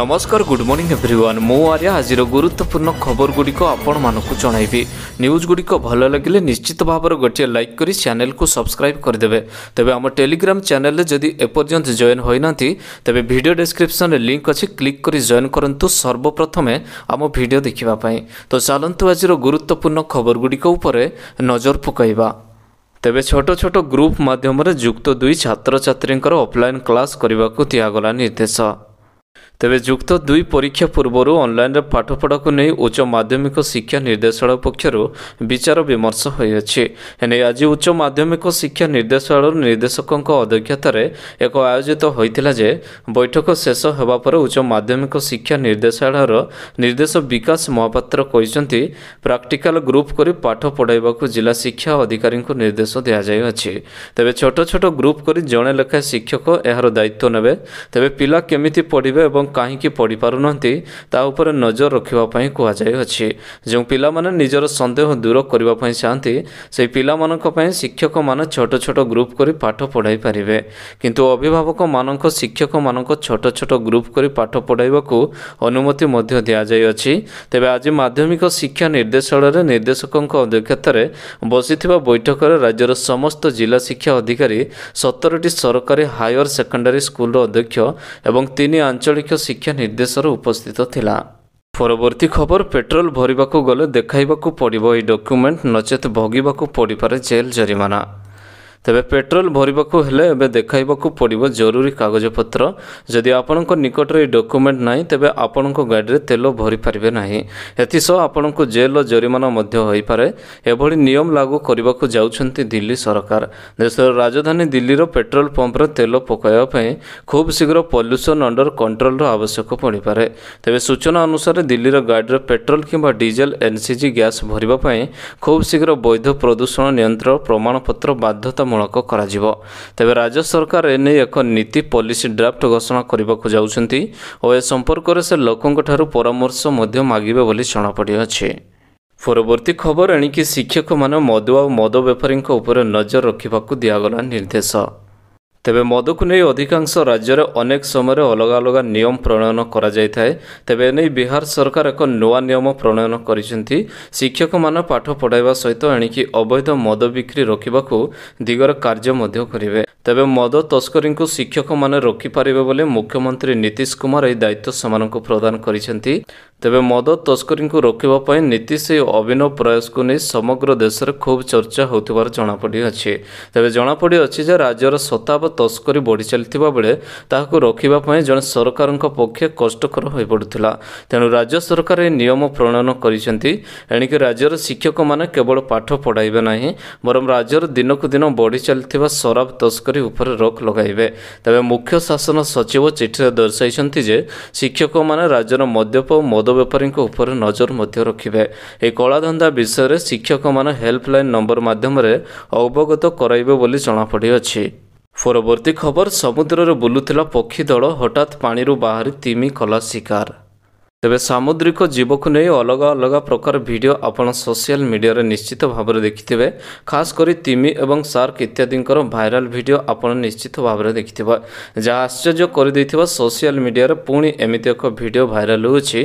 নমস্কার good morning everyone মু আর্য আজির গুরুত্বপূর্ণ খবরগুড়িক আপনার জনাইবি নিউজগুড়িক ভাল লাগলে নিশ্চিত ভাবে গোটিয়ে লাইক করে চ্যানেলকে সবসক্রাইব করেদেবে তবে আমার টেলিগ্রাম চ্যানেলে যদি এপর্যন্ত জয়েন হয়ে না তবে ভিডিও ডেসক্রিপশনে লিঙ্ক অছি ক্লিক করে জয়েন করতু সর্বপ্রথমে আম ভিডিও দেখা তো চালু আজির গুরুত্বপূর্ণ খবরগুড়িক উপরে নজর পকাইবা ତେବେ ଛୋଟ ଛୋଟ ଗ୍ରୁପ୍ ମାଧ୍ୟମରେ ଯୁକ୍ତ ଦୁଇ ଛାତ୍ରଛାତ୍ରୀଙ୍କର ଅଫ୍ଲାଇନ୍ କ୍ଲାସ୍ କରିବାକୁ ଦିଆଗଲା ନିର୍ଦ୍ଦେଶ ତେବେ ଯୁକ୍ତ ଦୁଇ ପରୀକ୍ଷା ପୂର୍ବରୁ ଅନ୍ଲାଇନ୍ରେ ପାଠପଢ଼ାକୁ ନେଇ ଉଚ୍ଚ ମାଧ୍ୟମିକ ଶିକ୍ଷା ନିର୍ଦ୍ଦେଶାଳୟ ପକ୍ଷରୁ ବିଚାର ବିମର୍ଶ ହୋଇଅଛି ଏ ନେଇ ଆଜି ଉଚ୍ଚ ମାଧ୍ୟମିକ ଶିକ୍ଷା ନିର୍ଦ୍ଦେଶାଳୟର ନିର୍ଦ୍ଦେଶକଙ୍କ ଅଧ୍ୟକ୍ଷତାରେ ଏକ ଆୟୋଜିତ ହୋଇଥିଲା ଯେ ବୈଠକ ଶେଷ ହେବା ପରେ ଉଚ୍ଚ ମାଧ୍ୟମିକ ଶିକ୍ଷା ନିର୍ଦ୍ଦେଶାଳୟର ନିର୍ଦ୍ଦେଶ ବିକାଶ ମହାପାତ୍ର କହିଛନ୍ତି ପ୍ରାକ୍ଟିକାଲ ଗ୍ରୁପ୍ କରି ପାଠ ପଢ଼ାଇବାକୁ ଜିଲ୍ଲା ଶିକ୍ଷା ଅଧିକାରୀଙ୍କୁ ନିର୍ଦ୍ଦେଶ ଦିଆଯାଇଅଛି ତେବେ ଛୋଟ ଛୋଟ ଗ୍ରୁପ୍ କରି ଜଣେ ଲେଖାଏଁ ଶିକ୍ଷକ ଏହାର ଦାୟିତ୍ୱ ନେବେ ତେବେ ପିଲା କେମିତି ପଢ଼ିବେ ଏବଂ କାହିଁକି ପଢ଼ିପାରୁନାହାନ୍ତି ତା ଉପରେ ନଜର ରଖିବା ପାଇଁ କୁହାଯାଇଅଛି ଯେଉଁ ପିଲାମାନେ ନିଜର ସନ୍ଦେହ ଦୂର କରିବା ପାଇଁ ଚାହାନ୍ତି ସେହି ପିଲାମାନଙ୍କ ପାଇଁ ଶିକ୍ଷକମାନେ ଛୋଟ ଛୋଟ ଗ୍ରୁପ୍ କରି ପାଠ ପଢ଼ାଇ ପାରିବେ କିନ୍ତୁ ଅଭିଭାବକମାନଙ୍କ ଶିକ୍ଷକମାନଙ୍କ ଛୋଟ ଛୋଟ ଗ୍ରୁପ୍ କରି ପାଠ ପଢ଼ାଇବାକୁ ଅନୁମତି ମଧ୍ୟ ଦିଆଯାଇଅଛି ତେବେ ଆଜି ମାଧ୍ୟମିକ ଶିକ୍ଷା ନିର୍ଦ୍ଦେଶାଳୟରେ ନିର୍ଦ୍ଦେଶକଙ୍କ ଅଧ୍ୟକ୍ଷତାରେ ବସିଥିବା ବୈଠକରେ ରାଜ୍ୟର ସମସ୍ତ ଜିଲ୍ଲା ଶିକ୍ଷା ଅଧିକାରୀ ସତରଟି ସରକାରୀ ହାୟର ସେକେଣ୍ଡାରୀ ସ୍କୁଲର ଅଧ୍ୟକ୍ଷ ଏବଂ ତିନି ଆଞ୍ଚଳିକ ଆଞ୍ଚଳିକ ଶିକ୍ଷା ନିର୍ଦ୍ଦେଶର ଉପସ୍ଥିତ ଥିଲା ପରବର୍ତ୍ତୀ ଖବର ପେଟ୍ରୋଲ ଭରିବାକୁ ଗଲେ ଦେଖାଇବାକୁ ପଡ଼ିବ ଏହି ଡକ୍ୟୁମେଣ୍ଟ ନଚେତ୍ ଭଗିବାକୁ ପଡ଼ିପାରେ ଜେଲ୍ ଜରିମାନା ତେବେ ପେଟ୍ରୋଲ ଭରିବାକୁ ହେଲେ ଏବେ ଦେଖାଇବାକୁ ପଡ଼ିବ ଜରୁରୀ କାଗଜପତ୍ର ଯଦି ଆପଣଙ୍କ ନିକଟରେ ଏହି ଡକ୍ୟୁମେଣ୍ଟ ନାହିଁ ତେବେ ଆପଣଙ୍କ ଗାଡ଼ିରେ ତେଲ ଭରିପାରିବେ ନାହିଁ ଏଥିସହ ଆପଣଙ୍କୁ ଜେଲ୍ର ଜରିମାନା ମଧ୍ୟ ହୋଇପାରେ ଏଭଳି ନିୟମ ଲାଗୁ କରିବାକୁ ଯାଉଛନ୍ତି ଦିଲ୍ଲୀ ସରକାର ଦେଶର ରାଜଧାନୀ ଦିଲ୍ଲୀର ପେଟ୍ରୋଲ ପମ୍ପରେ ତେଲ ପକାଇବା ପାଇଁ ଖୁବ୍ ଶୀଘ୍ର ପଲ୍ୟୁସନ୍ ଅଣ୍ଡର କଣ୍ଟ୍ରୋଲର ଆବଶ୍ୟକ ପଡ଼ିପାରେ ତେବେ ସୂଚନା ଅନୁସାରେ ଦିଲ୍ଲୀର ଗାଡ଼ିର ପେଟ୍ରୋଲ କିମ୍ବା ଡିଜେଲ ଏନ୍ସିଜି ଗ୍ୟାସ୍ ଭରିବା ପାଇଁ ଖୁବ୍ ଶୀଘ୍ର ବୈଧ ପ୍ରଦୂଷଣ ନିୟନ୍ତ୍ରଣ ପ୍ରମାଣପତ୍ର ବାଧ୍ୟତା ବାଧ୍ୟତାମୂଳକ କରାଯିବ ତେବେ ରାଜ୍ୟ ସରକାର ଏ ନେଇ ଏକ ନୀତି ପଲିସି ଡ୍ରାଫ୍ଟ ଘୋଷଣା କରିବାକୁ ଯାଉଛନ୍ତି ଓ ଏ ସମ୍ପର୍କରେ ସେ ଲୋକଙ୍କଠାରୁ ପରାମର୍ଶ ମଧ୍ୟ ମାଗିବେ ବୋଲି ଜଣାପଡ଼ିଅଛି ପରବର୍ତ୍ତୀ ଖବର ଏଣିକି ଶିକ୍ଷକମାନେ ମଦୁଆ ଓ ମଦ ବେପାରୀଙ୍କ ଉପରେ ନଜର ରଖିବାକୁ ଦିଆଗଲା ନିର୍ଦ୍ଦେଶ ତେବେ ମଦକୁ ନେଇ ଅଧିକାଂଶ ରାଜ୍ୟରେ ଅନେକ ସମୟରେ ଅଲଗା ଅଲଗା ନିୟମ ପ୍ରଣୟନ କରାଯାଇଥାଏ ତେବେ ଏନେଇ ବିହାର ସରକାର ଏକ ନୂଆ ନିୟମ ପ୍ରଣୟନ କରିଛନ୍ତି ଶିକ୍ଷକମାନେ ପାଠ ପଢ଼ାଇବା ସହିତ ଏଣିକି ଅବୈଧ ମଦ ବିକ୍ରି ରୋକିବାକୁ ଦିଗର କାର୍ଯ୍ୟ ମଧ୍ୟ କରିବେ ତେବେ ମଦ ତସ୍କରୀଙ୍କୁ ଶିକ୍ଷକମାନେ ରୋକିପାରିବେ ବୋଲି ମୁଖ୍ୟମନ୍ତ୍ରୀ ନୀତିଶ କୁମାର ଏହି ଦାୟିତ୍ୱ ସେମାନଙ୍କୁ ପ୍ରଦାନ କରିଛନ୍ତି ତେବେ ମଦ ତସ୍କରୀଙ୍କୁ ରୋକିବା ପାଇଁ ନୀତି ସେହି ଅଭିନବ ପ୍ରୟାସକୁ ନେଇ ସମଗ୍ର ଦେଶରେ ଖୁବ୍ ଚର୍ଚ୍ଚା ହେଉଥିବାର ଜଣାପଡ଼ିଅଛି ତେବେ ଜଣାପଡ଼ିଅଛି ଯେ ରାଜ୍ୟର ଶତାବ ତସ୍କରୀ ବଢ଼ି ଚାଲିଥିବା ବେଳେ ତାହାକୁ ରୋକିବା ପାଇଁ ଜଣେ ସରକାରଙ୍କ ପକ୍ଷେ କଷ୍ଟକର ହୋଇପଡ଼ୁଥିଲା ତେଣୁ ରାଜ୍ୟ ସରକାର ଏହି ନିୟମ ପ୍ରଣୟନ କରିଛନ୍ତି ଏଣିକି ରାଜ୍ୟର ଶିକ୍ଷକମାନେ କେବଳ ପାଠ ପଢ଼ାଇବେ ନାହିଁ ବରଂ ରାଜ୍ୟର ଦିନକୁ ଦିନ ବଢ଼ି ଚାଲିଥିବା ଶରାବ ତସ୍କରୀ ଉପରେ ରୋକ ଲଗାଇବେ ତେବେ ମୁଖ୍ୟ ଶାସନ ସଚିବ ଚିଠିରେ ଦର୍ଶାଇଛନ୍ତି ଯେ ଶିକ୍ଷକମାନେ ରାଜ୍ୟର ମଦ୍ୟପ ଓ ମଦ ବେପାରୀଙ୍କ ଉପରେ ନଜର ମଧ୍ୟ ରଖିବେ ଏହି କଳାଧନ୍ଦା ବିଷୟରେ ଶିକ୍ଷକମାନେ ହେଲ୍ପଲାଇନ୍ ନମ୍ବର ମାଧ୍ୟମରେ ଅବଗତ କରାଇବେ ବୋଲି ଜଣାପଡ଼ିଅଛି ପରବର୍ତ୍ତୀ ଖବର ସମୁଦ୍ରରେ ବୁଲୁଥିଲା ପକ୍ଷୀ ଦଳ ହଠାତ୍ ପାଣିରୁ ବାହାରି ତିମି କଲା ଶିକାର ତେବେ ସାମୁଦ୍ରିକ ଜୀବକୁ ନେଇ ଅଲଗା ଅଲଗା ପ୍ରକାର ଭିଡ଼ିଓ ଆପଣ ସୋସିଆଲ ମିଡ଼ିଆରେ ନିଶ୍ଚିତ ଭାବରେ ଦେଖିଥିବେ ଖାସ୍ କରି ତିମି ଏବଂ ସାର୍କ ଇତ୍ୟାଦିଙ୍କର ଭାଇରାଲ ଭିଡ଼ିଓ ଆପଣ ନିଶ୍ଚିତ ଭାବରେ ଦେଖିଥିବେ ଯାହା ଆଶ୍ଚର୍ଯ୍ୟ କରିଦେଇଥିବା ସୋସିଆଲ ମିଡ଼ିଆରେ ପୁଣି ଏମିତି ଏକ ଭିଡ଼ିଓ ଭାଇରାଲ ହେଉଛି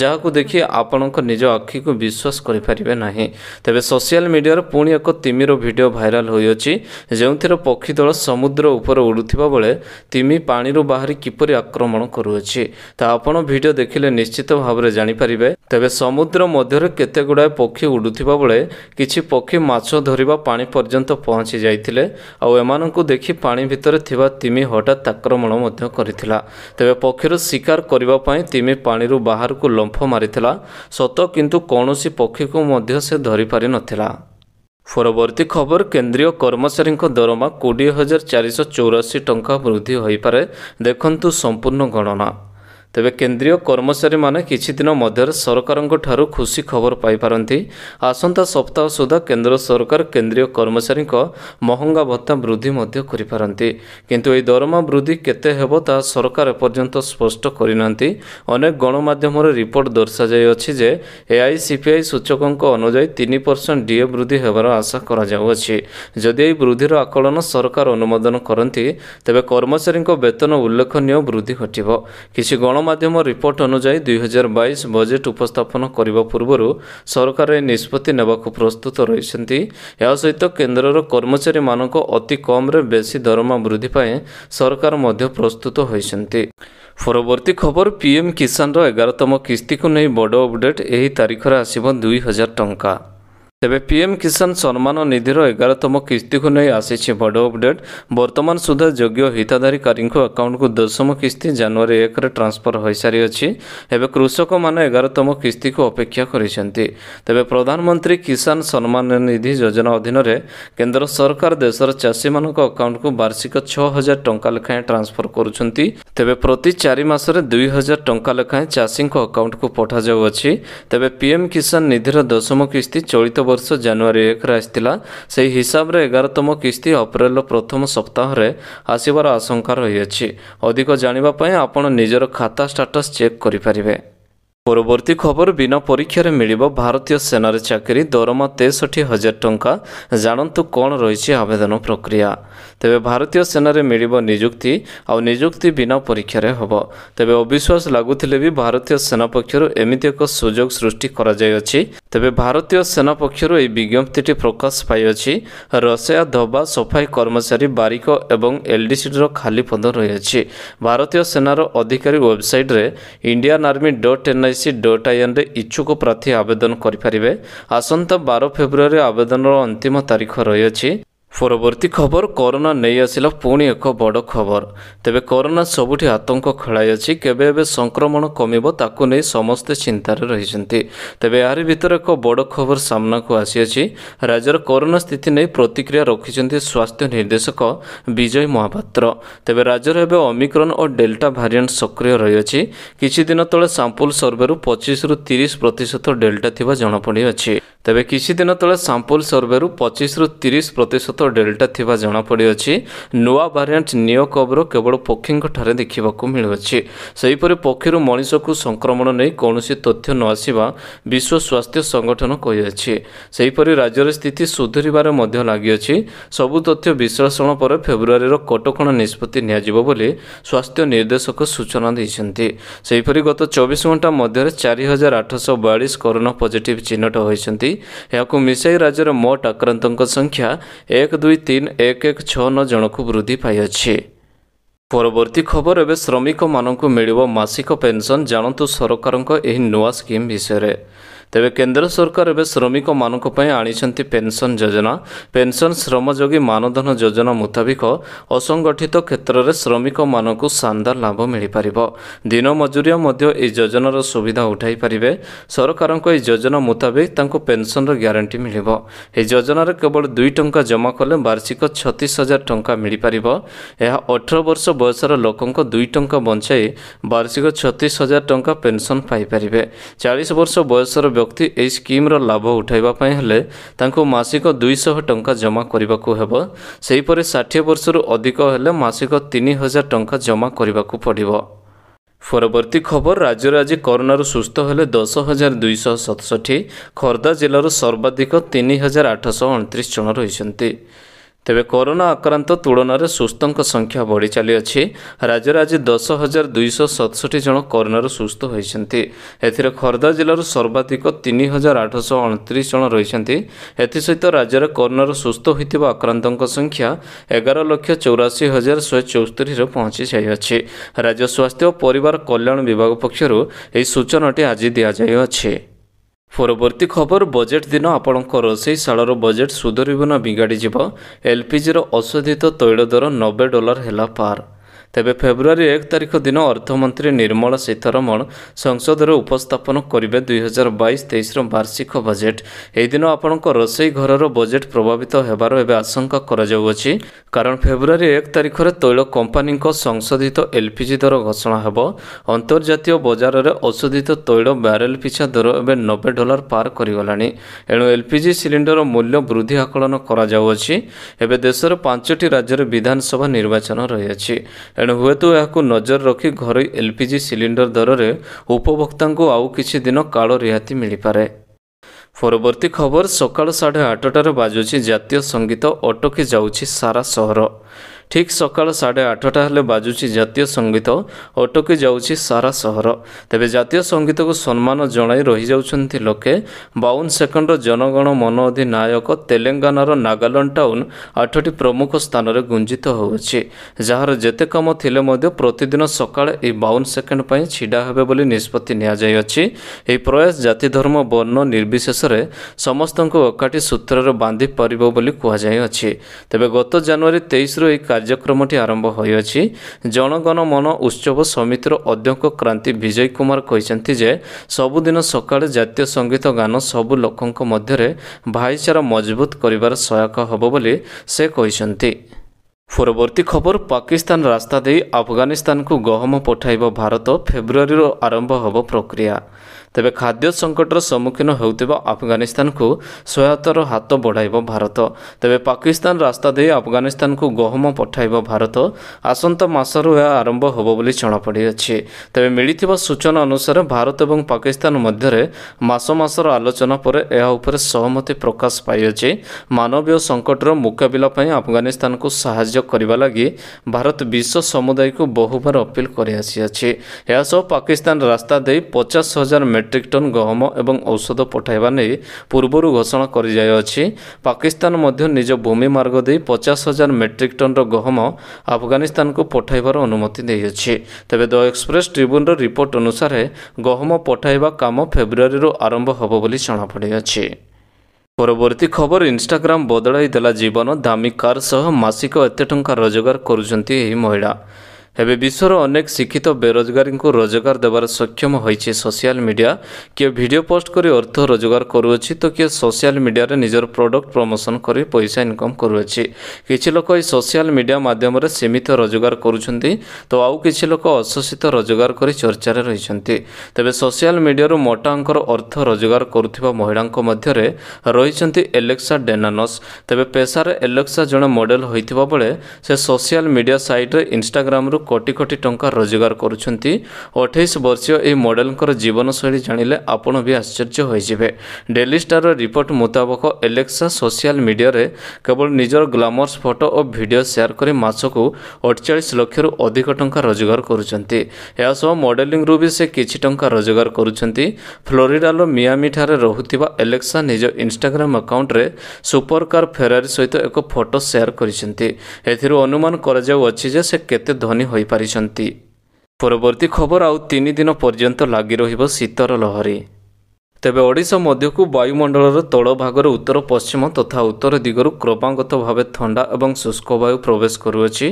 ଯାହାକୁ ଦେଖି ଆପଣଙ୍କ ନିଜ ଆଖିକୁ ବିଶ୍ୱାସ କରିପାରିବେ ନାହିଁ ତେବେ ସୋସିଆଲ ମିଡ଼ିଆରେ ପୁଣି ଏକ ତିମିର ଭିଡ଼ିଓ ଭାଇରାଲ ହୋଇଅଛି ଯେଉଁଥିରେ ପକ୍ଷୀ ଦଳ ସମୁଦ୍ର ଉପରେ ଉଡ଼ୁଥିବା ବେଳେ ତିମି ପାଣିରୁ ବାହାରି କିପରି ଆକ୍ରମଣ କରୁଅଛି ତାହା ଆପଣ ଭିଡ଼ିଓ ଦେଖିଲେ ନିଶ୍ଚିତ ନିଶ୍ଚିତ ଭାବରେ ଜାଣିପାରିବେ ତେବେ ସମୁଦ୍ର ମଧ୍ୟରେ କେତେ ଗୁଡ଼ାଏ ପକ୍ଷୀ ଉଡ଼ୁଥିବା ବେଳେ କିଛି ପକ୍ଷୀ ମାଛ ଧରିବା ପାଣି ପର୍ଯ୍ୟନ୍ତ ପହଞ୍ଚି ଯାଇଥିଲେ ଆଉ ଏମାନଙ୍କୁ ଦେଖି ପାଣି ଭିତରେ ଥିବା ତିମି ହଠାତ୍ ଆକ୍ରମଣ ମଧ୍ୟ କରିଥିଲା ତେବେ ପକ୍ଷୀର ଶିକାର କରିବା ପାଇଁ ତିମି ପାଣିରୁ ବାହାରକୁ ଲମ୍ଫ ମାରିଥିଲା ସତ କିନ୍ତୁ କୌଣସି ପକ୍ଷୀକୁ ମଧ୍ୟ ସେ ଧରିପାରିନଥିଲା ପରବର୍ତ୍ତୀ ଖବର କେନ୍ଦ୍ରୀୟ କର୍ମଚାରୀଙ୍କ ଦରମା କୋଡ଼ିଏ ହଜାର ଚାରିଶହ ଚଉରାଶୀ ଟଙ୍କା ବୃଦ୍ଧି ହୋଇପାରେ ଦେଖନ୍ତୁ ସମ୍ପୂର୍ଣ୍ଣ ଗଣନା ତେବେ କେନ୍ଦ୍ରୀୟ କର୍ମଚାରୀମାନେ କିଛି ଦିନ ମଧ୍ୟରେ ସରକାରଙ୍କଠାରୁ ଖୁସି ଖବର ପାଇପାରନ୍ତି ଆସନ୍ତା ସପ୍ତାହ ସୁଦ୍ଧା କେନ୍ଦ୍ର ସରକାର କେନ୍ଦ୍ରୀୟ କର୍ମଚାରୀଙ୍କ ମହଙ୍ଗା ଭତ୍ତା ବୃଦ୍ଧି ମଧ୍ୟ କରିପାରନ୍ତି କିନ୍ତୁ ଏହି ଦରମା ବୃଦ୍ଧି କେତେ ହେବ ତାହା ସରକାର ଏପର୍ଯ୍ୟନ୍ତ ସ୍ପଷ୍ଟ କରିନାହାନ୍ତି ଅନେକ ଗଣମାଧ୍ୟମରେ ରିପୋର୍ଟ ଦର୍ଶାଯାଇଅଛି ଯେ ଏଆଇସିପିଆଇ ସୂଚକଙ୍କ ଅନୁଯାୟୀ ତିନି ପରସେଣ୍ଟ ଡିଏ ବୃଦ୍ଧି ହେବାର ଆଶା କରାଯାଉଅଛି ଯଦି ଏହି ବୃଦ୍ଧିର ଆକଳନ ସରକାର ଅନୁମୋଦନ କରନ୍ତି ତେବେ କର୍ମଚାରୀଙ୍କ ବେତନ ଉଲ୍ଲେଖନୀୟ ବୃଦ୍ଧି ଘଟିବ କିଛି ଗଣ ଗଣମାଧ୍ୟମ ରିପୋର୍ଟ ଅନୁଯାୟୀ ଦୁଇହଜାର ବାଇଶ ବଜେଟ୍ ଉପସ୍ଥାପନ କରିବା ପୂର୍ବରୁ ସରକାର ଏହି ନିଷ୍ପତ୍ତି ନେବାକୁ ପ୍ରସ୍ତୁତ ରହିଛନ୍ତି ଏହା ସହିତ କେନ୍ଦ୍ରର କର୍ମଚାରୀମାନଙ୍କ ଅତି କମ୍ରେ ବେଶୀ ଦରମା ବୃଦ୍ଧି ପାଇଁ ସରକାର ମଧ୍ୟ ପ୍ରସ୍ତୁତ ହୋଇଛନ୍ତି ପରବର୍ତ୍ତୀ ଖବର ପିଏମ୍ କିଷାନର ଏଗାରତମ କିସ୍ତିକୁ ନେଇ ବଡ଼ ଅପଡେଟ୍ ଏହି ତାରିଖରେ ଆସିବ ଦୁଇ ହଜାର ଟଙ୍କା ତେବେ ପିଏମ୍ କିଷାନ ସମ୍ମାନ ନିଧିର ଏଗାରତମ କିସ୍ତିକୁ ନେଇ ଆସିଛି ବଡ଼ ଅପଡେଟ୍ ବର୍ତ୍ତମାନ ସୁଦ୍ଧା ଯୋଗ୍ୟ ହିତାଧିକାରୀଙ୍କ ଆକାଉଣ୍ଟକୁ ଦଶମ କିସ୍ତି ଜାନୁଆରୀ ଏକରେ ଟ୍ରାନ୍ସଫର ହୋଇସାରିଅଛି ଏବେ କୃଷକମାନେ ଏଗାରତମ କିସ୍ତିକୁ ଅପେକ୍ଷା କରିଛନ୍ତି ତେବେ ପ୍ରଧାନମନ୍ତ୍ରୀ କିଷାନ ସମ୍ମାନ ନିଧି ଯୋଜନା ଅଧୀନରେ କେନ୍ଦ୍ର ସରକାର ଦେଶର ଚାଷୀମାନଙ୍କ ଆକାଉଣ୍ଟକୁ ବାର୍ଷିକ ଛଅ ହଜାର ଟଙ୍କା ଲେଖାଏଁ ଟ୍ରାନ୍ସଫର କରୁଛନ୍ତି ତେବେ ପ୍ରତି ଚାରି ମାସରେ ଦୁଇ ହଜାର ଟଙ୍କା ଲେଖାଏଁ ଚାଷୀଙ୍କ ଆକାଉଣ୍ଟକୁ ପଠାଯାଉଅଛି ତେବେ ପିଏମ୍ କିଷାନ ନିଧିର ଦଶମ କିସ୍ତି ଚଳିତ ବର୍ଷ ଜାନୁଆରୀ ଏକରେ ଆସିଥିଲା ସେହି ହିସାବରେ ଏଗାରତମ କିସ୍ତି ଅପ୍ରେଲର ପ୍ରଥମ ସପ୍ତାହରେ ଆସିବାର ଆଶଙ୍କା ରହିଅଛି ଅଧିକ ଜାଣିବା ପାଇଁ ଆପଣ ନିଜର ଖାତା ଷ୍ଟାଟସ୍ ଚେକ୍ କରିପାରିବେ ପରବର୍ତ୍ତୀ ଖବର ବିନା ପରୀକ୍ଷାରେ ମିଳିବ ଭାରତୀୟ ସେନାରେ ଚାକିରି ଦରମା ତେଷଠି ହଜାର ଟଙ୍କା ଜାଣନ୍ତୁ କ'ଣ ରହିଛି ଆବେଦନ ପ୍ରକ୍ରିୟା ତେବେ ଭାରତୀୟ ସେନାରେ ମିଳିବ ନିଯୁକ୍ତି ଆଉ ନିଯୁକ୍ତି ବିନା ପରୀକ୍ଷାରେ ହେବ ତେବେ ଅବିଶ୍ୱାସ ଲାଗୁଥିଲେ ବି ଭାରତୀୟ ସେନା ପକ୍ଷରୁ ଏମିତି ଏକ ସୁଯୋଗ ସୃଷ୍ଟି କରାଯାଇଅଛି ତେବେ ଭାରତୀୟ ସେନା ପକ୍ଷରୁ ଏହି ବିଜ୍ଞପ୍ତିଟି ପ୍ରକାଶ ପାଇଅଛି ରଷିଆ ଧବା ସଫାଇ କର୍ମଚାରୀ ବାରିକ ଏବଂ ଏଲ୍ଡିସିଡ଼ିର ଖାଲି ପଦ ରହିଅଛି ଭାରତୀୟ ସେନାର ଅଧିକାରୀ ୱେବ୍ସାଇଟ୍ରେ Indian army dot N LIC dot ଆଇଏନ୍ରେ ଇଚ୍ଛୁକ ପ୍ରାର୍ଥୀ ଆବେଦନ କରିପାରିବେ ଆସନ୍ତା ବାର ଫେବୃଆରୀ ଆବେଦନର ଅନ୍ତିମ ତାରିଖ ରହିଅଛି ପରବର୍ତ୍ତୀ ଖବର କରୋନା ନେଇ ଆସିଲା ପୁଣି ଏକ ବଡ଼ ଖବର ତେବେ କରୋନା ସବୁଠି ଆତଙ୍କ ଖେଳାଇଅଛି କେବେ ଏବେ ସଂକ୍ରମଣ କମିବ ତାକୁ ନେଇ ସମସ୍ତେ ଚିନ୍ତାରେ ରହିଛନ୍ତି ତେବେ ଏହାରି ଭିତରେ ଏକ ବଡ଼ ଖବର ସାମ୍ନାକୁ ଆସିଅଛି ରାଜ୍ୟର କରୋନା ସ୍ଥିତି ନେଇ ପ୍ରତିକ୍ରିୟା ରଖିଛନ୍ତି ସ୍ୱାସ୍ଥ୍ୟ ନିର୍ଦ୍ଦେଶକ ବିଜୟ ମହାପାତ୍ର ତେବେ ରାଜ୍ୟରେ ଏବେ ଅମିକ୍ରନ୍ ଓ ଡେଲ୍ଟା ଭାରିଆଣ୍ଟ ସକ୍ରିୟ ରହିଅଛି କିଛି ଦିନ ତଳେ ସାମ୍ପୁଲ ସର୍ଭେରୁ ପଚିଶରୁ ତିରିଶ ପ୍ରତିଶତ ଡେଲ୍ଟା ଥିବା ଜଣାପଡ଼ିଅଛି ତେବେ କିଛିଦିନ ତଳେ ସାମ୍ପଲ ସର୍ଭେରୁ ପଚିଶରୁ ତିରିଶ ପ୍ରତିଶତ ଡେଲ୍ଟା ଥିବା ଜଣାପଡ଼ିଅଛି ନୂଆ ଭାରିଏଣ୍ଟ କବ୍ର କେବଳ ପକ୍ଷୀଙ୍କଠାରେ ଦେଖିବାକୁ ମିଳୁଅଛି ସେହିପରି ପକ୍ଷୀରୁ ମଣିଷକୁ ସଂକ୍ରମଣ ନେଇ କୌଣସି ତଥ୍ୟ ନ ଆସିବା ବିଶ୍ୱ ସ୍ୱାସ୍ଥ୍ୟ ସଂଗଠନ କହିଅଛି ସେହିପରି ରାଜ୍ୟରେ ସ୍ଥିତି ସୁଧୁରିବାରେ ମଧ୍ୟ ଲାଗିଅଛି ସବୁ ତଥ୍ୟ ବିଶ୍ଳେଷଣ ପରେ ଫେବୃୟାରୀର କଟକଣା ନିଷ୍ପତ୍ତି ନିଆଯିବ ବୋଲି ସ୍ୱାସ୍ଥ୍ୟ ନିର୍ଦ୍ଦେଶକ ସୂଚନା ଦେଇଛନ୍ତି ସେହିପରି ଗତ ଚବିଶ ଘଣ୍ଟା ମଧ୍ୟରେ ଚାରି ହଜାର ଆଠଶହ ବୟାଳିଶ କରୋନା ପଜିଟିଭ୍ ଚିହ୍ନଟ ହୋଇଛନ୍ତି ଏହାକୁ ମିଶାଇ ରାଜ୍ୟରେ ମୋଟ ଆକ୍ରାନ୍ତଙ୍କ ସଂଖ୍ୟା ଏକ ଦୁଇ ତିନି ଏକ ଏକ ଛଅ ନଅ ଜଣକୁ ବୃଦ୍ଧି ପାଇଅଛି ପରବର୍ତ୍ତୀ ଖବର ଏବେ ଶ୍ରମିକମାନଙ୍କୁ ମିଳିବ ମାସିକ ପେନ୍ସନ୍ ଜାଣନ୍ତୁ ସରକାରଙ୍କ ଏହି ନୂଆ ସ୍କିମ୍ ବିଷୟରେ ତେବେ କେନ୍ଦ୍ର ସରକାର ଏବେ ଶ୍ରମିକମାନଙ୍କ ପାଇଁ ଆଣିଛନ୍ତି ପେନ୍ସନ୍ ଯୋଜନା ପେନ୍ସନ୍ ଶ୍ରମଯୋଗୀ ମାନଧନ ଯୋଜନା ମୁତାବକ ଅସଂଗଠିତ କ୍ଷେତ୍ରରେ ଶ୍ରମିକମାନଙ୍କୁ ଶାନଦାର ଲାଭ ମିଳିପାରିବ ଦିନ ମଜୁରିଆ ମଧ୍ୟ ଏହି ଯୋଜନାର ସୁବିଧା ଉଠାଇ ପାରିବେ ସରକାରଙ୍କ ଏହି ଯୋଜନା ମୁତାବକ ତାଙ୍କୁ ପେନ୍ସନ୍ର ଗ୍ୟାରେଣ୍ଟି ମିଳିବ ଏହି ଯୋଜନାରେ କେବଳ ଦୁଇ ଟଙ୍କା ଜମା କଲେ ବାର୍ଷିକ ଛତିଶ ହଜାର ଟଙ୍କା ମିଳିପାରିବ ଏହା ଅଠର ବର୍ଷ ବୟସର ଲୋକଙ୍କ ଦୁଇ ଟଙ୍କା ବଞ୍ଚାଇ ବାର୍ଷିକ ଛତିଶ ହଜାର ଟଙ୍କା ପେନ୍ସନ୍ ପାଇପାରିବେ ଚାଳିଶ ବର୍ଷ ବୟସର ବ୍ୟକ୍ତି ଏହି ସ୍କିମ୍ର ଲାଭ ଉଠାଇବା ପାଇଁ ହେଲେ ତାଙ୍କୁ ମାସିକ ଦୁଇଶହ ଟଙ୍କା ଜମା କରିବାକୁ ହେବ ସେହିପରି ଷାଠିଏ ବର୍ଷରୁ ଅଧିକ ହେଲେ ମାସିକ ତିନି ହଜାର ଟଙ୍କା ଜମା କରିବାକୁ ପଡ଼ିବ ପରବର୍ତ୍ତୀ ଖବର ରାଜ୍ୟରେ ଆଜି କରୋନାରୁ ସୁସ୍ଥ ହେଲେ ଦଶ ହଜାର ଦୁଇଶହ ସତଷଠି ଖୋର୍ଦ୍ଧା ଜିଲ୍ଲାରୁ ସର୍ବାଧିକ ତିନି ହଜାର ଆଠଶହ ଅଣତିରିଶ ଜଣ ରହିଛନ୍ତି ତେବେ କରୋନା ଆକ୍ରାନ୍ତ ତୁଳନାରେ ସୁସ୍ଥଙ୍କ ସଂଖ୍ୟା ବଢ଼ି ଚାଲିଅଛି ରାଜ୍ୟରେ ଆଜି ଦଶ ହଜାର ଦୁଇଶହ ସତଷଠି ଜଣ କରୋନାରୁ ସୁସ୍ଥ ହୋଇଛନ୍ତି ଏଥିରେ ଖୋର୍ଦ୍ଧା ଜିଲ୍ଲାରୁ ସର୍ବାଧିକ ତିନି ହଜାର ଆଠଶହ ଅଣତିରିଶ ଜଣ ରହିଛନ୍ତି ଏଥିସହିତ ରାଜ୍ୟରେ କରୋନାରୁ ସୁସ୍ଥ ହୋଇଥିବା ଆକ୍ରାନ୍ତଙ୍କ ସଂଖ୍ୟା ଏଗାର ଲକ୍ଷ ଚଉରାଅଶୀ ହଜାର ଶହେ ଚଉସ୍ତରିରେ ପହଞ୍ଚି ଯାଇଅଛି ରାଜ୍ୟ ସ୍ୱାସ୍ଥ୍ୟ ଓ ପରିବାର କଲ୍ୟାଣ ବିଭାଗ ପକ୍ଷରୁ ଏହି ସୂଚନାଟି ଆଜି ଦିଆଯାଇଅଛି ପରବର୍ତ୍ତୀ ଖବର ବଜେଟ୍ ଦିନ ଆପଣଙ୍କ ରୋଷେଇଶାଳର ବଜେଟ୍ ସୁଧୁରିବ ନା ବିଗାଡ଼ିଯିବ ଏଲ୍ପିଜିର ଅଶୋଧିତ ତୈଳ ଦର ନବେ ଡଲାର ହେଲା ପାର୍ ତେବେ ଫେବୃଆରୀ ଏକ ତାରିଖ ଦିନ ଅର୍ଥମନ୍ତ୍ରୀ ନିର୍ମଳା ସୀତାରମଣ ସଂସଦରେ ଉପସ୍ଥାପନ କରିବେ ଦୁଇହଜାର ବାଇଶ ତେଇଶର ବାର୍ଷିକ ବଜେଟ୍ ଏହିଦିନ ଆପଣଙ୍କ ରୋଷେଇ ଘରର ବଜେଟ୍ ପ୍ରଭାବିତ ହେବାର ଏବେ ଆଶଙ୍କା କରାଯାଉଅଛି କାରଣ ଫେବୃଆରୀ ଏକ ତାରିଖରେ ତୈଳ କମ୍ପାନୀଙ୍କ ସଂଶୋଧିତ ଏଲ୍ପିଜି ଦର ଘୋଷଣା ହେବ ଅନ୍ତର୍ଜାତୀୟ ବଜାରରେ ଅଶୋଧିତ ତୈଳ ବ୍ୟାରେଲ୍ ପିଛା ଦର ଏବେ ନବେ ଡଲାର ପାର କରିଗଲାଣି ଏଣୁ ଏଲ୍ପିଜି ସିଲିଣ୍ଡର ମୂଲ୍ୟ ବୃଦ୍ଧି ଆକଳନ କରାଯାଉଅଛି ଏବେ ଦେଶର ପାଞ୍ଚଟି ରାଜ୍ୟରେ ବିଧାନସଭା ନିର୍ବାଚନ ରହିଅଛି ଏଣୁ ହୁଏତ ଏହାକୁ ନଜର ରଖି ଘରୋଇ ଏଲ୍ ପି ସିଲିଣ୍ଡର ଦରରେ ଉପଭୋକ୍ତାଙ୍କୁ ଆଉ କିଛି ଦିନ କାଳ ରିହାତି ମିଳିପାରେ ପରବର୍ତ୍ତୀ ଖବର ସକାଳ ସାଢ଼େ ଆଠଟାରେ ବାଜୁଛି ଜାତୀୟ ସଙ୍ଗୀତ ଅଟକି ଯାଉଛି ସାରା ସହର ଠିକ୍ ସକାଳ ସାଢ଼େ ଆଠଟା ହେଲେ ବାଜୁଛି ଜାତୀୟ ସଙ୍ଗୀତ ଅଟକି ଯାଉଛି ସାରା ସହର ତେବେ ଜାତୀୟ ସଙ୍ଗୀତକୁ ସମ୍ମାନ ଜଣାଇ ରହିଯାଉଛନ୍ତି ଲୋକେ ବାଉନ ସେକେଣ୍ଡର ଜନଗଣ ମନ ଅଧିନାୟକ ତେଲେଙ୍ଗାନାର ନାଗାଲାଣ୍ଡ ଟାଉନ୍ ଆଠଟି ପ୍ରମୁଖ ସ୍ଥାନରେ ଗୁଞ୍ଜିତ ହେଉଛି ଯାହାର ଯେତେ କାମ ଥିଲେ ମଧ୍ୟ ପ୍ରତିଦିନ ସକାଳେ ଏହି ବାଉନ ସେକେଣ୍ଡ ପାଇଁ ଛିଡ଼ା ହେବେ ବୋଲି ନିଷ୍ପତ୍ତି ନିଆଯାଇଅଛି ଏହି ପ୍ରୟାସ ଜାତି ଧର୍ମ ବର୍ଣ୍ଣ ନିର୍ବିଶେଷରେ ସମସ୍ତଙ୍କୁ ଏକାଠି ସୂତ୍ରରେ ବାନ୍ଧି ପାରିବ ବୋଲି କୁହାଯାଇଅଛି ତେବେ ଗତ ଜାନୁଆରୀ ତେଇଶରୁ ଏହି କାର୍ଯ୍ୟକ୍ରମଟି ଆରମ୍ଭ ହୋଇଅଛି ଜଣଗଣ ମନ ଉତ୍ସବ ସମିତିର ଅଧ୍ୟକ୍ଷ କ୍ରାନ୍ତି ବିଜୟ କୁମାର କହିଛନ୍ତି ଯେ ସବୁଦିନ ସକାଳେ ଜାତୀୟ ସଙ୍ଗୀତ ଗାନ ସବୁ ଲୋକଙ୍କ ମଧ୍ୟରେ ଭାଇଚାରା ମଜବୁତ କରିବାର ସହାୟକ ହେବ ବୋଲି ସେ କହିଛନ୍ତି ପରବର୍ତ୍ତୀ ଖବର ପାକିସ୍ତାନ ରାସ୍ତା ଦେଇ ଆଫଗାନିସ୍ତାନକୁ ଗହମ ପଠାଇବ ଭାରତ ଫେବୃୟାରୀରୁ ଆରମ୍ଭ ହେବ ପ୍ରକ୍ରିୟା ତେବେ ଖାଦ୍ୟ ସଙ୍କଟର ସମ୍ମୁଖୀନ ହେଉଥିବା ଆଫଗାନିସ୍ତାନକୁ ସହାୟତାର ହାତ ବଢ଼ାଇବ ଭାରତ ତେବେ ପାକିସ୍ତାନ ରାସ୍ତା ଦେଇ ଆଫଗାନିସ୍ତାନକୁ ଗହମ ପଠାଇବ ଭାରତ ଆସନ୍ତା ମାସରୁ ଏହା ଆରମ୍ଭ ହେବ ବୋଲି ଜଣାପଡ଼ିଅଛି ତେବେ ମିଳିଥିବା ସୂଚନା ଅନୁସାରେ ଭାରତ ଏବଂ ପାକିସ୍ତାନ ମଧ୍ୟରେ ମାସ ମାସର ଆଲୋଚନା ପରେ ଏହା ଉପରେ ସହମତି ପ୍ରକାଶ ପାଇଅଛି ମାନବୀୟ ସଙ୍କଟର ମୁକାବିଲା ପାଇଁ ଆଫଗାନିସ୍ତାନକୁ ସାହାଯ୍ୟ କରିବା ଲାଗି ଭାରତ ବିଶ୍ୱ ସମୁଦାୟକୁ ବହୁବାର ଅପିଲ କରିଆସିଅଛି ଏହା ସହ ପାକିସ୍ତାନ ରାସ୍ତା ଦେଇ ପଚାଶ ହଜାର ମେଟ୍ରିକ୍ ଟନ୍ ଗହମ ଏବଂ ଔଷଧ ପଠାଇବା ନେଇ ପୂର୍ବରୁ ଘୋଷଣା କରିଯାଇଅଛି ପାକିସ୍ତାନ ମଧ୍ୟ ନିଜ ଭୂମି ମାର୍ଗ ଦେଇ ପଚାଶ ହଜାର ମେଟ୍ରିକ୍ ଟନ୍ର ଗହମ ଆଫଗାନିସ୍ତାନକୁ ପଠାଇବାର ଅନୁମତି ଦେଇଅଛି ତେବେ ଦ ଏକ୍ସପ୍ରେସ୍ ଟ୍ରିବ୍ୟୁନ୍ର ରିପୋର୍ଟ ଅନୁସାରେ ଗହମ ପଠାଇବା କାମ ଫେବୃଆରୀରୁ ଆରମ୍ଭ ହେବ ବୋଲି ଜଣାପଡ଼ିଅଛି ପରବର୍ତ୍ତୀ ଖବର ଇନ୍ଷ୍ଟାଗ୍ରାମ୍ ବଦଳାଇ ଦେଲା ଜୀବନ ଦାମୀ କାର୍ ସହ ମାସିକ ଏତେ ଟଙ୍କା ରୋଜଗାର କରୁଛନ୍ତି ଏହି ମହିଳା ଏବେ ବିଶ୍ୱର ଅନେକ ଶିକ୍ଷିତ ବେରୋଜଗାରୀଙ୍କୁ ରୋଜଗାର ଦେବାରେ ସକ୍ଷମ ହୋଇଛି ସୋସିଆଲ ମିଡ଼ିଆ କିଏ ଭିଡ଼ିଓ ପୋଷ୍ଟ କରି ଅର୍ଥ ରୋଜଗାର କରୁଅଛି ତ କିଏ ସୋସିଆଲ ମିଡ଼ିଆରେ ନିଜର ପ୍ରଡକ୍ଟ ପ୍ରମୋସନ କରି ପଇସା ଇନକମ୍ କରୁଅଛି କିଛି ଲୋକ ଏହି ସୋସିଆଲ ମିଡ଼ିଆ ମାଧ୍ୟମରେ ସୀମିତ ରୋଜଗାର କରୁଛନ୍ତି ତ ଆଉ କିଛି ଲୋକ ଅଶୋଷିତ ରୋଜଗାର କରି ଚର୍ଚ୍ଚାରେ ରହିଛନ୍ତି ତେବେ ସୋସିଆଲ ମିଡ଼ିଆରୁ ମୋଟା ଅଙ୍କର ଅର୍ଥ ରୋଜଗାର କରୁଥିବା ମହିଳାଙ୍କ ମଧ୍ୟରେ ରହିଛନ୍ତି ଏଲେକ୍ସା ଡେନାନସ୍ ତେବେ ପେସାରେ ଏଲେକ୍ସା ଜଣେ ମଡେଲ୍ ହୋଇଥିବା ବେଳେ ସେ ସୋସିଆଲ ମିଡ଼ିଆ ସାଇଟ୍ରେ ଇନଷ୍ଟାଗ୍ରାମରୁ କୋଟି କୋଟି ଟଙ୍କା ରୋଜଗାର କରୁଛନ୍ତି ଅଠେଇଶ ବର୍ଷୀୟ ଏହି ମଡେଲଙ୍କର ଜୀବନଶୈଳୀ ଜାଣିଲେ ଆପଣ ବି ଆଶ୍ଚର୍ଯ୍ୟ ହୋଇଯିବେ ଡେଲି ଷ୍ଟାର ରିପୋର୍ଟ ମୁତାବକ ଏଲେକ୍ସା ସୋସିଆଲ ମିଡ଼ିଆରେ କେବଳ ନିଜର ଗ୍ଲାମର୍ସ ଫଟୋ ଓ ଭିଡ଼ିଓ ସେୟାର କରି ମାସକୁ ଅଠଚାଳିଶ ଲକ୍ଷରୁ ଅଧିକ ଟଙ୍କା ରୋଜଗାର କରୁଛନ୍ତି ଏହାସହ ମଡେଲିଂରୁ ବି ସେ କିଛି ଟଙ୍କା ରୋଜଗାର କରୁଛନ୍ତି ଫ୍ଲୋରିଡ଼ାର ମିଆମିଠାରେ ରହୁଥିବା ଏଲେକ୍ସା ନିଜ ଇନଷ୍ଟାଗ୍ରାମ ଆକାଉଣ୍ଟରେ ସୁପରକାର ଫେରାରି ସହିତ ଏକ ଫଟୋ ସେୟାର କରିଛନ୍ତି ଏଥିରୁ ଅନୁମାନ କରାଯାଉଅଛି ଯେ ସେ କେତେ ଧନୀ ହୋଇପାରିଛନ୍ତି ପରବର୍ତ୍ତୀ ଖବର ଆଉ ତିନି ଦିନ ପର୍ଯ୍ୟନ୍ତ ଲାଗି ରହିବ ଶୀତର ଲହରୀ ତେବେ ଓଡ଼ିଶା ମଧ୍ୟକୁ ବାୟୁମଣ୍ଡଳର ତଳ ଭାଗରେ ଉତ୍ତର ପଶ୍ଚିମ ତଥା ଉତ୍ତର ଦିଗରୁ କ୍ରମାଗତ ଭାବେ ଥଣ୍ଡା ଏବଂ ଶୁଷ୍କ ବାୟୁ ପ୍ରବେଶ କରୁଅଛି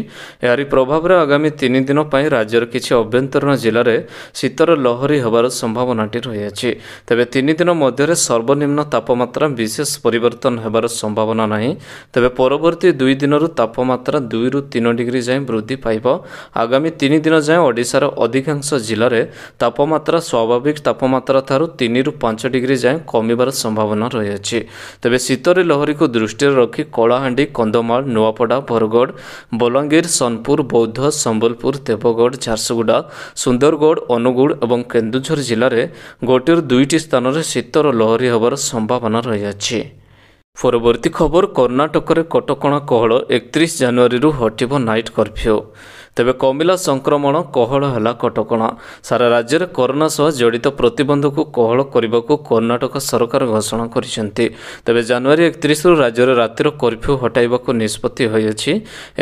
ଏହାରି ପ୍ରଭାବରେ ଆଗାମୀ ତିନି ଦିନ ପାଇଁ ରାଜ୍ୟର କିଛି ଆଭ୍ୟନ୍ତରୀଣ ଜିଲ୍ଲାରେ ଶୀତର ଲହରୀ ହେବାର ସମ୍ଭାବନାଟି ରହିଅଛି ତେବେ ତିନି ଦିନ ମଧ୍ୟରେ ସର୍ବନିମ୍ନ ତାପମାତ୍ରା ବିଶେଷ ପରିବର୍ତ୍ତନ ହେବାର ସମ୍ଭାବନା ନାହିଁ ତେବେ ପରବର୍ତ୍ତୀ ଦୁଇ ଦିନରୁ ତାପମାତ୍ରା ଦୁଇରୁ ତିନି ଡିଗ୍ରୀ ଯାଏଁ ବୃଦ୍ଧି ପାଇବ ଆଗାମୀ ତିନି ଦିନ ଯାଏଁ ଓଡ଼ିଶାର ଅଧିକାଂଶ ଜିଲ୍ଲାରେ ତାପମାତ୍ରା ସ୍ୱାଭାବିକ ତାପମାତ୍ରା ଠାରୁ ତିନିରୁ ପାଞ୍ଚ ପାଞ୍ଚ ଡିଗ୍ରୀ ଯାଏଁ କମିବାର ସମ୍ଭାବନା ରହିଅଛି ତେବେ ଶୀତରେ ଲହରୀକୁ ଦୃଷ୍ଟିରେ ରଖି କଳାହାଣ୍ଡି କନ୍ଧମାଳ ନୂଆପଡ଼ା ବରଗଡ଼ ବଲାଙ୍ଗୀର ସୋନପୁର ବୌଦ୍ଧ ସମ୍ବଲପୁର ଦେବଗଡ଼ ଝାରସୁଗୁଡ଼ା ସୁନ୍ଦରଗଡ଼ ଅନୁଗୁଳ ଏବଂ କେନ୍ଦୁଝର ଜିଲ୍ଲାରେ ଗୋଟିଏରୁ ଦୁଇଟି ସ୍ଥାନରେ ଶୀତର ଲହରୀ ହେବାର ସମ୍ଭାବନା ରହିଅଛି ପରବର୍ତ୍ତୀ ଖବର କର୍ଣ୍ଣାଟକରେ କଟକଣା କୋହଳ ଏକତିରିଶ ଜାନୁଆରୀରୁ ହଟିବ ନାଇଟ୍ କର୍ଫ୍ୟୁ ତେବେ କମିଲା ସଂକ୍ରମଣ କୋହଳ ହେଲା କଟକଣା ସାରା ରାଜ୍ୟରେ କରୋନା ସହ ଜଡ଼ିତ ପ୍ରତିବନ୍ଧକୁ କୋହଳ କରିବାକୁ କର୍ଣ୍ଣାଟକ ସରକାର ଘୋଷଣା କରିଛନ୍ତି ତେବେ ଜାନୁଆରୀ ଏକତିରିଶରୁ ରାଜ୍ୟରେ ରାତିର କର୍ଫ୍ୟୁ ହଟାଇବାକୁ ନିଷ୍ପତ୍ତି ହୋଇଅଛି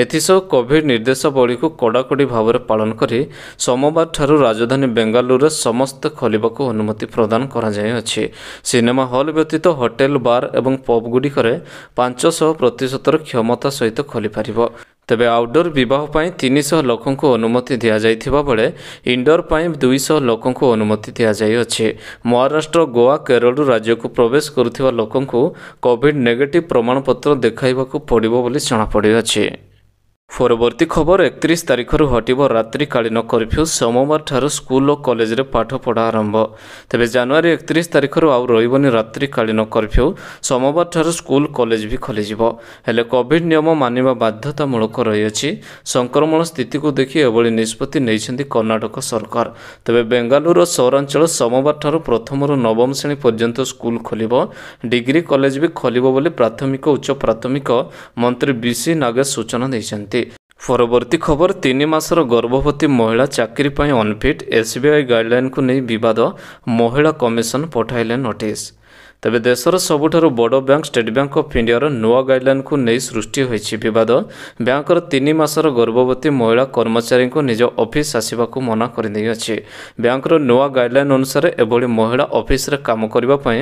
ଏଥିସହ କୋଭିଡ୍ ନିର୍ଦ୍ଦେଶାବଳୀକୁ କଡ଼ାକଡ଼ି ଭାବରେ ପାଳନ କରି ସୋମବାରଠାରୁ ରାଜଧାନୀ ବେଙ୍ଗାଲୁରୁରେ ସମସ୍ତେ ଖୋଲିବାକୁ ଅନୁମତି ପ୍ରଦାନ କରାଯାଇଅଛି ସିନେମା ହଲ୍ ବ୍ୟତୀତ ହୋଟେଲ ବାର୍ ଏବଂ ପବ୍ଗୁଡ଼ିକରେ ପାଞ୍ଚଶହ ପ୍ରତିଶତର କ୍ଷମତା ସହିତ ଖୋଲିପାରିବ ତେବେ ଆଉଟଡୋର ବିବାହ ପାଇଁ ତିନିଶହ ଲୋକଙ୍କୁ ଅନୁମତି ଦିଆଯାଇଥିବା ବେଳେ ଇଣ୍ଡୋର ପାଇଁ ଦୁଇଶହ ଲୋକଙ୍କୁ ଅନୁମତି ଦିଆଯାଇଅଛି ମହାରାଷ୍ଟ୍ର ଗୋଆ କେରଳରୁ ରାଜ୍ୟକୁ ପ୍ରବେଶ କରୁଥିବା ଲୋକଙ୍କୁ କୋଭିଡ୍ ନେଗେଟିଭ୍ ପ୍ରମାଣପତ୍ର ଦେଖାଇବାକୁ ପଡ଼ିବ ବୋଲି ଜଣାପଡ଼ିଅଛି ପରବର୍ତ୍ତୀ ଖବର ଏକତିରିଶ ତାରିଖରୁ ହଟିବ ରାତ୍ରିକାଳୀନ କର୍ଫ୍ୟୁ ସୋମବାରଠାରୁ ସ୍କୁଲ ଓ କଲେଜରେ ପାଠପଢ଼ା ଆରମ୍ଭ ତେବେ ଜାନୁଆରୀ ଏକତିରିଶ ତାରିଖରୁ ଆଉ ରହିବନି ରାତ୍ରିକାଳୀନ କର୍ଫ୍ୟୁ ସୋମବାରଠାରୁ ସ୍କୁଲ କଲେଜ ବି ଖୋଲିଯିବ ହେଲେ କୋଭିଡ୍ ନିୟମ ମାନିବା ବାଧ୍ୟତାମୂଳକ ରହିଅଛି ସଂକ୍ରମଣ ସ୍ଥିତିକୁ ଦେଖି ଏଭଳି ନିଷ୍ପତ୍ତି ନେଇଛନ୍ତି କର୍ଣ୍ଣାଟକ ସରକାର ତେବେ ବେଙ୍ଗାଲୁରୁ ସହରାଞ୍ଚଳ ସୋମବାରଠାରୁ ପ୍ରଥମରୁ ନବମ ଶ୍ରେଣୀ ପର୍ଯ୍ୟନ୍ତ ସ୍କୁଲ ଖୋଲିବ ଡିଗ୍ରୀ କଲେଜ ବି ଖୋଲିବ ବୋଲି ପ୍ରାଥମିକ ଉଚ୍ଚ ପ୍ରାଥମିକ ମନ୍ତ୍ରୀ ବିସି ନାଗେଶ ସୂଚନା ଦେଇଛନ୍ତି ଅଛନ୍ତି ପରବର୍ତ୍ତୀ ଖବର ତିନି ମାସର ଗର୍ଭବତୀ ମହିଳା ଚାକିରି ପାଇଁ ଅନଫିଟ୍ ଏସ୍ବିଆଇ ଗାଇଡ୍ଲାଇନ୍କୁ ନେଇ ବିବାଦ ମହିଳା କମିଶନ ପଠାଇଲେ ନୋଟିସ୍ ତେବେ ଦେଶର ସବୁଠାରୁ ବଡ଼ ବ୍ୟାଙ୍କ ଷ୍ଟେଟ୍ ବ୍ୟାଙ୍କ ଅଫ୍ ଇଣ୍ଡିଆର ନୂଆ ଗାଇଡ୍ଲାଇନ୍କୁ ନେଇ ସୃଷ୍ଟି ହୋଇଛି ବିବାଦ ବ୍ୟାଙ୍କର ତିନି ମାସର ଗର୍ଭବତୀ ମହିଳା କର୍ମଚାରୀଙ୍କୁ ନିଜ ଅଫିସ୍ ଆସିବାକୁ ମନା କରିଦେଇଅଛି ବ୍ୟାଙ୍କର ନୂଆ ଗାଇଡ୍ଲାଇନ୍ ଅନୁସାରେ ଏଭଳି ମହିଳା ଅଫିସ୍ରେ କାମ କରିବା ପାଇଁ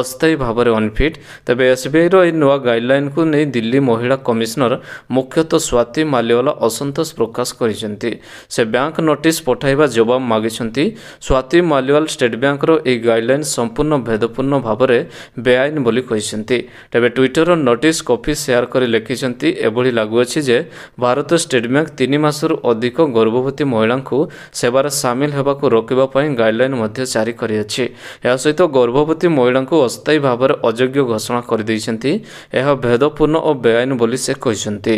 ଅସ୍ଥାୟୀ ଭାବରେ ଅନ୍ଫିଟ୍ ତେବେ ଏସ୍ବିଆଇର ଏହି ନୂଆ ଗାଇଡ୍ଲାଇନ୍କୁ ନେଇ ଦିଲ୍ଲୀ ମହିଳା କମିଶନର ମୁଖ୍ୟତଃ ସ୍ୱାତି ମାଲିୱାଲା ଅସନ୍ତୋଷ ପ୍ରକାଶ କରିଛନ୍ତି ସେ ବ୍ୟାଙ୍କ ନୋଟିସ୍ ପଠାଇବା ଜବାବ ମାଗିଛନ୍ତି ସ୍ୱାତି ମାଲିୱାଲ ଷ୍ଟେଟ୍ ବ୍ୟାଙ୍କର ଏହି ଗାଇଡ୍ଲାଇନ୍ ସମ୍ପୂର୍ଣ୍ଣ ଭେଦପୂର୍ଣ୍ଣ ଭାବରେ ବେଆଇନ ବୋଲି କହିଛନ୍ତି ତେବେ ଟ୍ୱିଟରର ନୋଟିସ୍ କପି ସେୟାର କରି ଲେଖିଛନ୍ତି ଏଭଳି ଲାଗୁଅଛି ଯେ ଭାରତ ଷ୍ଟେଟ୍ ବ୍ୟାଙ୍କ ତିନି ମାସରୁ ଅଧିକ ଗର୍ଭବତୀ ମହିଳାଙ୍କୁ ସେବାରେ ସାମିଲ ହେବାକୁ ରୋକିବା ପାଇଁ ଗାଇଡ୍ଲାଇନ୍ ମଧ୍ୟ ଜାରି କରିଅଛି ଏହା ସହିତ ଗର୍ଭବତୀ ମହିଳାଙ୍କୁ ଅସ୍ଥାୟୀ ଭାବରେ ଅଯୋଗ୍ୟ ଘୋଷଣା କରିଦେଇଛନ୍ତି ଏହା ଭେଦପୂର୍ଣ୍ଣ ଓ ବେଆଇନ ବୋଲି ସେ କହିଛନ୍ତି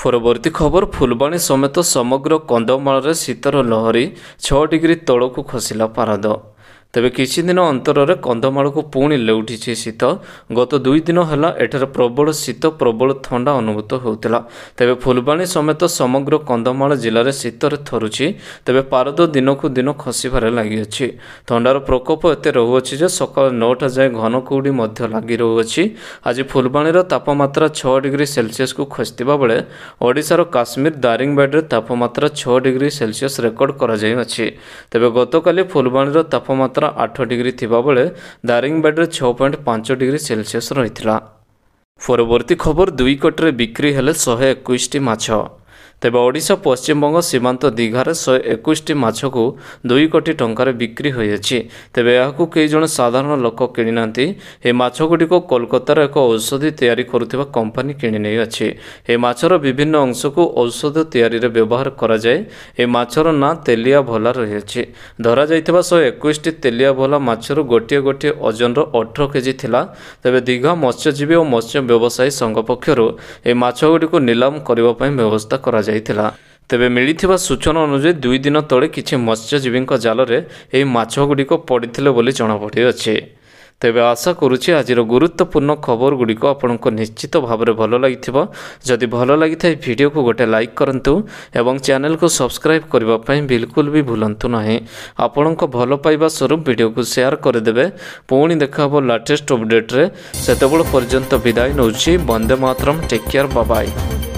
ପରବର୍ତ୍ତୀ ଖବର ଫୁଲବାଣୀ ସମେତ ସମଗ୍ର କନ୍ଧମାଳରେ ଶୀତର ଲହରୀ ଛଅ ଡିଗ୍ରୀ ତଳକୁ ଖସିଲା ପାରଦ ତେବେ କିଛି ଦିନ ଅନ୍ତରରେ କନ୍ଧମାଳକୁ ପୁଣି ଲେଉଠିଛି ଶୀତ ଗତ ଦୁଇ ଦିନ ହେଲା ଏଠାରେ ପ୍ରବଳ ଶୀତ ପ୍ରବଳ ଥଣ୍ଡା ଅନୁଭୂତ ହେଉଥିଲା ତେବେ ଫୁଲବାଣୀ ସମେତ ସମଗ୍ର କନ୍ଧମାଳ ଜିଲ୍ଲାରେ ଶୀତରେ ଥରୁଛି ତେବେ ପାରଦ ଦିନକୁ ଦିନ ଖସିବାରେ ଲାଗିଅଛି ଥଣ୍ଡାର ପ୍ରକୋପ ଏତେ ରହୁଅଛି ଯେ ସକାଳ ନଅଟା ଯାଏଁ ଘନ କୁହୁଡ଼ି ମଧ୍ୟ ଲାଗି ରହୁଅଛି ଆଜି ଫୁଲବାଣୀର ତାପମାତ୍ରା ଛଅ ଡିଗ୍ରୀ ସେଲସିୟସ୍କୁ ଖସିଥିବା ବେଳେ ଓଡ଼ିଶାର କାଶ୍ମୀର ଦାରିଙ୍ଗବାଡ଼ିରେ ତାପମାତ୍ରା ଛଅ ଡିଗ୍ରୀ ସେଲସିୟସ୍ ରେକର୍ଡ କରାଯାଇଅଛି ତେବେ ଗତକାଲି ଫୁଲବାଣୀର ତାପମାତ୍ରା ତାପମାତ୍ରା ଆଠ ଡିଗ୍ରୀ ଥିବା ବେଳେ ଦାରିଙ୍ଗବାଡ଼ିରେ ଛଅ ପଏଣ୍ଟ ପାଞ୍ଚ ଡିଗ୍ରୀ ସେଲସିୟସ୍ ରହିଥିଲା ପରବର୍ତ୍ତୀ ଖବର ଦୁଇ କଟରେ ବିକ୍ରି ହେଲେ ଶହେ ଏକୋଇଶଟି ମାଛ ତେବେ ଓଡ଼ିଶା ପଶ୍ଚିମବଙ୍ଗ ସୀମାନ୍ତ ଦୀଘାରେ ଶହେ ଏକୋଇଶଟି ମାଛକୁ ଦୁଇ କୋଟି ଟଙ୍କାରେ ବିକ୍ରି ହୋଇଅଛି ତେବେ ଏହାକୁ କେହି ଜଣେ ସାଧାରଣ ଲୋକ କିଣିନାହାନ୍ତି ଏହି ମାଛଗୁଡ଼ିକ କୋଲକାତାର ଏକ ଔଷଧ ତିଆରି କରୁଥିବା କମ୍ପାନୀ କିଣି ନେଇଅଛି ଏହି ମାଛର ବିଭିନ୍ନ ଅଂଶକୁ ଔଷଧ ତିଆରିରେ ବ୍ୟବହାର କରାଯାଏ ଏହି ମାଛର ନାଁ ତେଲିଆ ଭଲା ରହିଅଛି ଧରାଯାଇଥିବା ଶହେ ଏକୋଇଶଟି ତେଲିଆ ଭଲା ମାଛରୁ ଗୋଟିଏ ଗୋଟିଏ ଓଜନର ଅଠର କେଜି ଥିଲା ତେବେ ଦୀଘା ମତ୍ସ୍ୟଜୀବୀ ଓ ମତ୍ସ୍ୟ ବ୍ୟବସାୟୀ ସଂଘ ପକ୍ଷରୁ ଏହି ମାଛଗୁଡ଼ିକୁ ନିଲାମ କରିବା ପାଇଁ ବ୍ୟବସ୍ଥା କରାଯାଏ ଦିଆଯାଇଥିଲା ତେବେ ମିଳିଥିବା ସୂଚନା ଅନୁଯାୟୀ ଦୁଇ ଦିନ ତଳେ କିଛି ମତ୍ସ୍ୟଜୀବୀଙ୍କ ଜାଲରେ ଏହି ମାଛଗୁଡ଼ିକ ପଡ଼ିଥିଲେ ବୋଲି ଜଣାପଡ଼ିଅଛି ତେବେ ଆଶା କରୁଛି ଆଜିର ଗୁରୁତ୍ୱପୂର୍ଣ୍ଣ ଖବରଗୁଡ଼ିକ ଆପଣଙ୍କୁ ନିଶ୍ଚିତ ଭାବରେ ଭଲ ଲାଗିଥିବ ଯଦି ଭଲ ଲାଗିଥାଏ ଭିଡ଼ିଓକୁ ଗୋଟେ ଲାଇକ୍ କରନ୍ତୁ ଏବଂ ଚ୍ୟାନେଲକୁ ସବସ୍କ୍ରାଇବ୍ କରିବା ପାଇଁ ବିଲକୁଲ ବି ଭୁଲନ୍ତୁ ନାହିଁ ଆପଣଙ୍କ ଭଲ ପାଇବା ସ୍ୱରୂପ ଭିଡ଼ିଓକୁ ସେୟାର କରିଦେବେ ପୁଣି ଦେଖା ହେବ ଲାଟେଷ୍ଟ ଅପଡ଼େଟ୍ରେ ସେତେବେଳେ ପର୍ଯ୍ୟନ୍ତ ବିଦାୟ ନେଉଛି ବନ୍ଦେ ମାତରମ୍ ଟେକ୍ କେୟାର ବାବାଇ